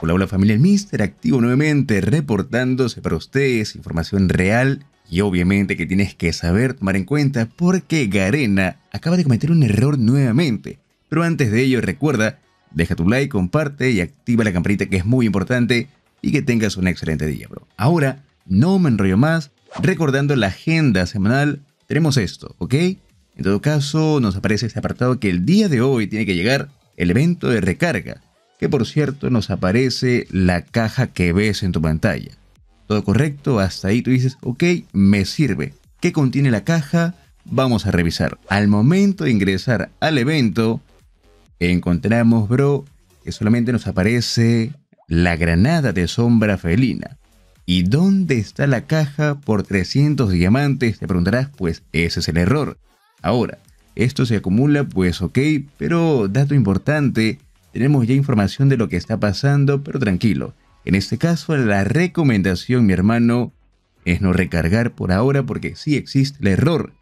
Hola, hola familia, el Mister activo nuevamente reportándose para ustedes información real y obviamente que tienes que saber tomar en cuenta porque Garena acaba de cometer un error nuevamente. Pero antes de ello recuerda, deja tu like, comparte y activa la campanita que es muy importante y que tengas un excelente día, bro. Ahora, no me enrollo más, recordando la agenda semanal, tenemos esto, ¿ok? En todo caso, nos aparece este apartado que el día de hoy tiene que llegar el evento de recarga que por cierto nos aparece la caja que ves en tu pantalla. Todo correcto, hasta ahí tú dices, ok, me sirve. ¿Qué contiene la caja? Vamos a revisar. Al momento de ingresar al evento, encontramos, bro, que solamente nos aparece la granada de sombra felina. ¿Y dónde está la caja por 300 diamantes? Te preguntarás, pues ese es el error. Ahora, esto se acumula, pues ok, pero dato importante, tenemos ya información de lo que está pasando, pero tranquilo. En este caso, la recomendación, mi hermano, es no recargar por ahora porque sí existe el error.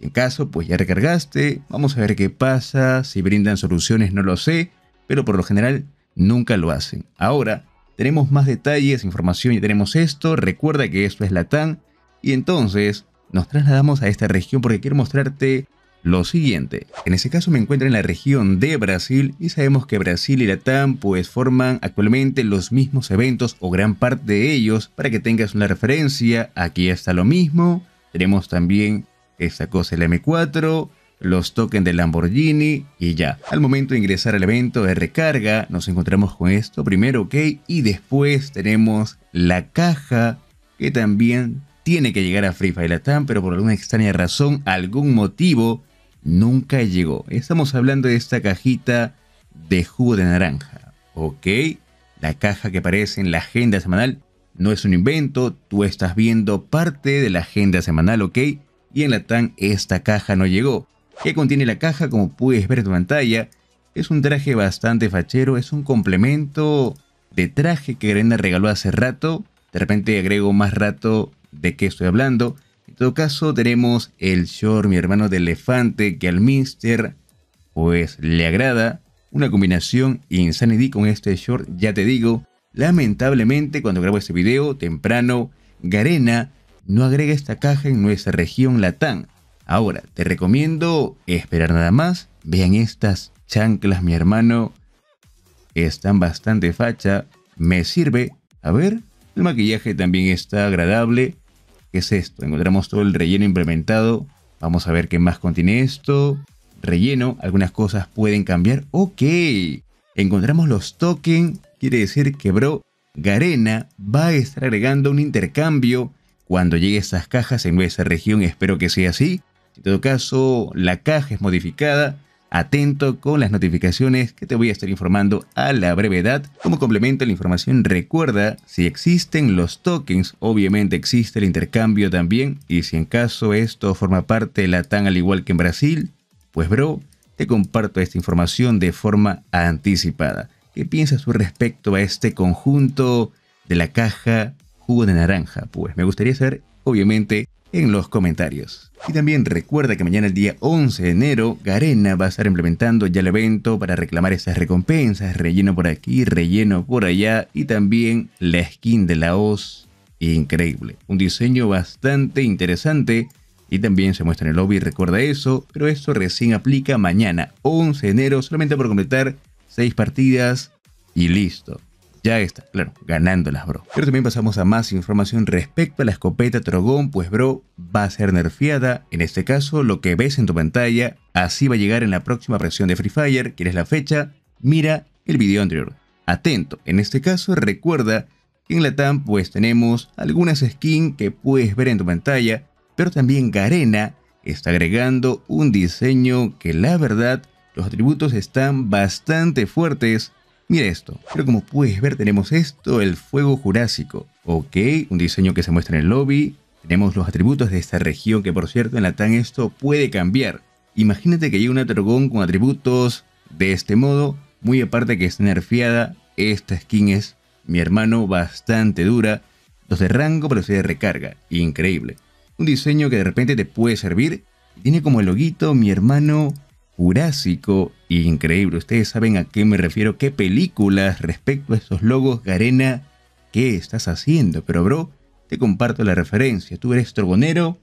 En caso, pues ya recargaste, vamos a ver qué pasa, si brindan soluciones no lo sé, pero por lo general nunca lo hacen. Ahora, tenemos más detalles, información y tenemos esto, recuerda que esto es Latam y entonces nos trasladamos a esta región porque quiero mostrarte lo siguiente. En ese caso me encuentro en la región de Brasil y sabemos que Brasil y Latam pues forman actualmente los mismos eventos o gran parte de ellos. Para que tengas una referencia, aquí está lo mismo. Tenemos también esta cosa el M4, los tokens de Lamborghini y ya. Al momento de ingresar al evento de recarga nos encontramos con esto primero, ok, y después tenemos la caja que también tiene que llegar a Free Fire Latam, pero por alguna extraña razón, algún motivo, nunca llegó. Estamos hablando de esta cajita de jugo de naranja, ¿ok? La caja que aparece en la agenda semanal no es un invento, tú estás viendo parte de la agenda semanal, ¿ok? Y en la tan esta caja no llegó. ¿Qué contiene la caja? Como puedes ver en tu pantalla, es un traje bastante fachero, es un complemento de traje que Grenda regaló hace rato. De repente agrego más rato de qué estoy hablando. En todo caso, tenemos el short, mi hermano de elefante, que al Mister pues le agrada. Una combinación Insanity con este short, ya te digo. Lamentablemente, cuando grabo este video, temprano, Garena no agrega esta caja en nuestra región latán. Ahora, te recomiendo esperar nada más. Vean estas chanclas, mi hermano. Están bastante facha. Me sirve. A ver, el maquillaje también está agradable. ¿Qué es esto? Encontramos todo el relleno implementado. Vamos a ver qué más contiene esto. Relleno, algunas cosas pueden cambiar. Ok, encontramos los tokens. Quiere decir que, bro, Garena va a estar agregando un intercambio cuando llegue a estas cajas en nuestra región. Espero que sea así. En todo caso, la caja es modificada atento con las notificaciones que te voy a estar informando a la brevedad. Como complemento a la información, recuerda si existen los tokens, obviamente existe el intercambio también. Y si en caso esto forma parte de la TAN al igual que en Brasil, pues bro, te comparto esta información de forma anticipada. ¿Qué piensas respecto a este conjunto de la caja jugo de naranja? Pues me gustaría saber, obviamente, en los comentarios. Y también recuerda que mañana el día 11 de enero, Garena va a estar implementando ya el evento para reclamar esas recompensas, relleno por aquí, relleno por allá y también la skin de la Oz. increíble. Un diseño bastante interesante y también se muestra en el lobby, recuerda eso, pero esto recién aplica mañana, 11 de enero, solamente por completar 6 partidas y listo. Ya está, claro, ganándolas, bro. Pero también pasamos a más información respecto a la escopeta Trogón, pues, bro, va a ser nerfeada. En este caso, lo que ves en tu pantalla, así va a llegar en la próxima versión de Free Fire. ¿Quieres la fecha? Mira el video anterior. Atento, en este caso, recuerda que en la TAM pues, tenemos algunas skins que puedes ver en tu pantalla, pero también Garena está agregando un diseño que, la verdad, los atributos están bastante fuertes Mira esto, pero como puedes ver tenemos esto, el fuego jurásico. Ok, un diseño que se muestra en el lobby. Tenemos los atributos de esta región que por cierto en la TAN esto puede cambiar. Imagínate que hay una trogón con atributos de este modo, muy aparte que está nerfeada. Esta skin es, mi hermano, bastante dura. Los de rango pero se de recarga, increíble. Un diseño que de repente te puede servir. Tiene como el loguito mi hermano Jurásico Increíble, ustedes saben a qué me refiero, qué películas respecto a esos logos, Garena, ¿qué estás haciendo? Pero bro, te comparto la referencia, tú eres trogonero,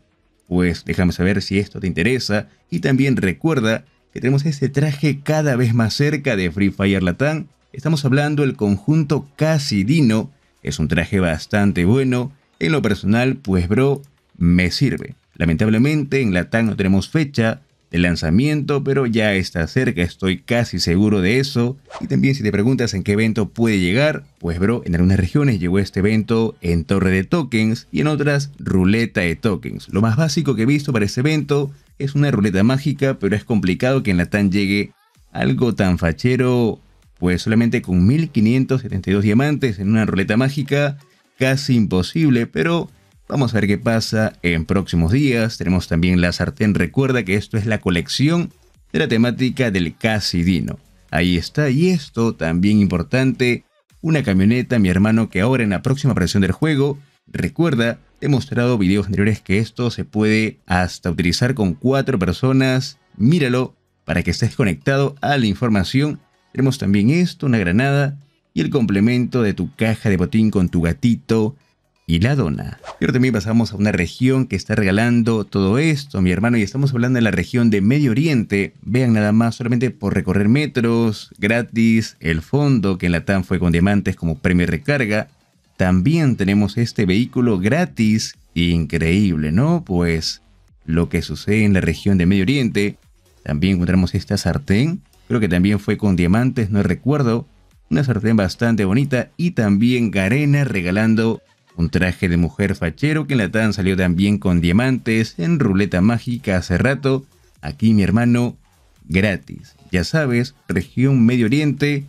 pues déjame saber si esto te interesa y también recuerda que tenemos este traje cada vez más cerca de Free Fire Latam, estamos hablando del conjunto Casidino, es un traje bastante bueno, en lo personal pues bro, me sirve. Lamentablemente en Latam no tenemos fecha, de lanzamiento, pero ya está cerca, estoy casi seguro de eso. Y también si te preguntas en qué evento puede llegar, pues bro, en algunas regiones llegó este evento en torre de tokens y en otras ruleta de tokens. Lo más básico que he visto para este evento es una ruleta mágica, pero es complicado que en la TAN llegue algo tan fachero, pues solamente con 1572 diamantes en una ruleta mágica, casi imposible, pero Vamos a ver qué pasa en próximos días. Tenemos también la sartén. Recuerda que esto es la colección de la temática del Casidino. Ahí está. Y esto también importante. Una camioneta, mi hermano, que ahora en la próxima versión del juego, recuerda, he mostrado videos anteriores que esto se puede hasta utilizar con cuatro personas. Míralo para que estés conectado a la información. Tenemos también esto, una granada y el complemento de tu caja de botín con tu gatito y la dona. Pero también pasamos a una región que está regalando todo esto, mi hermano, y estamos hablando de la región de Medio Oriente. Vean nada más, solamente por recorrer metros, gratis, el fondo que en la TAM fue con diamantes como premio de recarga. También tenemos este vehículo gratis, increíble, ¿no? Pues lo que sucede en la región de Medio Oriente. También encontramos esta sartén, creo que también fue con diamantes, no recuerdo. Una sartén bastante bonita y también Garena regalando un traje de mujer fachero que en la salió también con diamantes en ruleta mágica hace rato. Aquí mi hermano, gratis. Ya sabes, región Medio Oriente,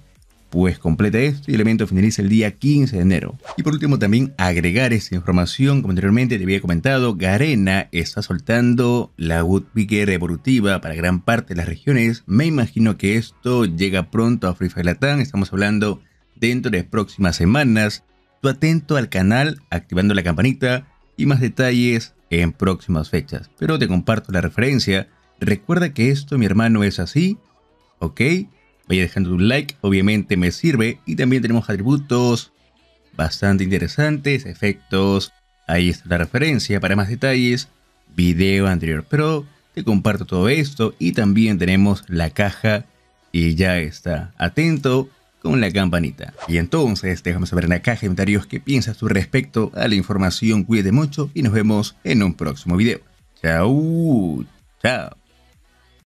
pues completa esto y el evento finaliza el día 15 de enero. Y por último también agregar esta información, como anteriormente te había comentado, Garena está soltando la Woodpicker evolutiva para gran parte de las regiones. Me imagino que esto llega pronto a Free Fire Latam, estamos hablando dentro de las próximas semanas atento al canal activando la campanita y más detalles en próximas fechas. Pero te comparto la referencia. Recuerda que esto, mi hermano, es así. ¿Ok? Vaya dejando un like, obviamente me sirve. Y también tenemos atributos bastante interesantes, efectos. Ahí está la referencia para más detalles. Video anterior. Pero te comparto todo esto. Y también tenemos la caja. Y ya está. Atento con la campanita. Y entonces, déjame saber en la caja de comentarios qué piensas tú respecto a la información. Cuídate mucho y nos vemos en un próximo video. Chao, chao.